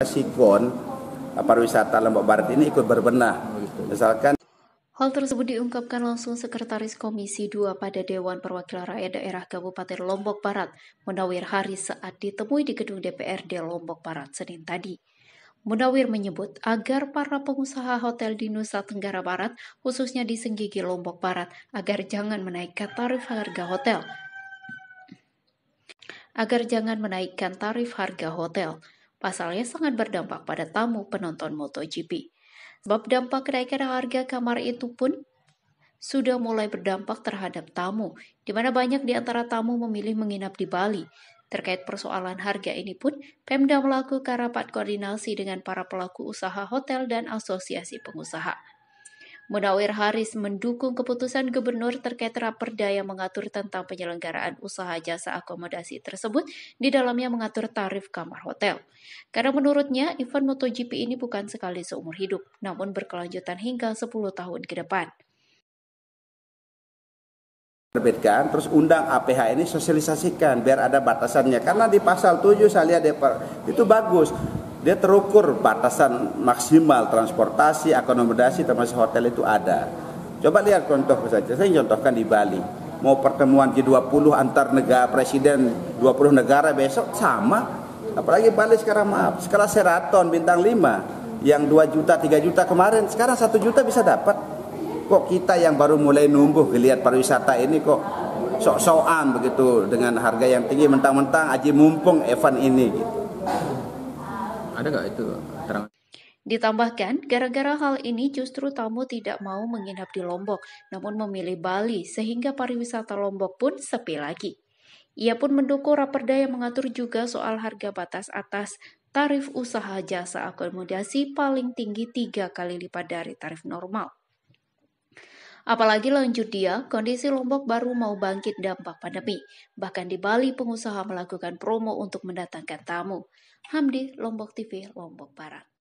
Sikon eh, pariwisata Lombok Barat ini ikut berbenah. Misalkan Hal tersebut diungkapkan langsung Sekretaris Komisi 2 pada Dewan Perwakilan Rakyat Daerah Kabupaten Lombok Barat, Munawir Hari saat ditemui di gedung DPRD Lombok Barat Senin tadi. Munawir menyebut agar para pengusaha hotel di Nusa Tenggara Barat, khususnya di Senggigi Lombok Barat, agar jangan menaikkan tarif harga hotel. Agar jangan menaikkan tarif harga hotel. Pasalnya sangat berdampak pada tamu penonton MotoGP. Sebab dampak kenaikan harga kamar itu pun sudah mulai berdampak terhadap tamu, di mana banyak di antara tamu memilih menginap di Bali. Terkait persoalan harga ini pun, Pemda melakukan rapat koordinasi dengan para pelaku usaha hotel dan asosiasi pengusaha. Munawir Haris mendukung keputusan gubernur terkait raperda yang mengatur tentang penyelenggaraan usaha jasa akomodasi tersebut di dalamnya mengatur tarif kamar hotel. Karena menurutnya, event MotoGP ini bukan sekali seumur hidup, namun berkelanjutan hingga 10 tahun ke depan. Terbitkan, terus undang APH ini sosialisasikan biar ada batasannya. Karena di pasal 7 saya lihat itu bagus dia terukur batasan maksimal transportasi, akomodasi termasuk hotel itu ada. Coba lihat contoh saja. Saya contohkan di Bali. Mau pertemuan G20 antar negara presiden 20 negara besok sama. Apalagi Bali sekarang maaf, skala seraton bintang 5 yang 2 juta 3 juta kemarin sekarang 1 juta bisa dapat. Kok kita yang baru mulai numbuh lihat pariwisata ini kok sok-sokan begitu dengan harga yang tinggi mentang-mentang aji mumpung event ini gitu. Ada nggak itu terang? Ditambahkan, gara-gara hal ini justru tamu tidak mau menginap di Lombok, namun memilih Bali, sehingga pariwisata Lombok pun sepi lagi. Ia pun mendukung raperda yang mengatur juga soal harga batas atas tarif usaha jasa akomodasi paling tinggi tiga kali lipat dari tarif normal. Apalagi lanjut dia, kondisi Lombok baru mau bangkit dampak pandemi. Bahkan di Bali, pengusaha melakukan promo untuk mendatangkan tamu. Hamdi, Lombok TV, Lombok Barat.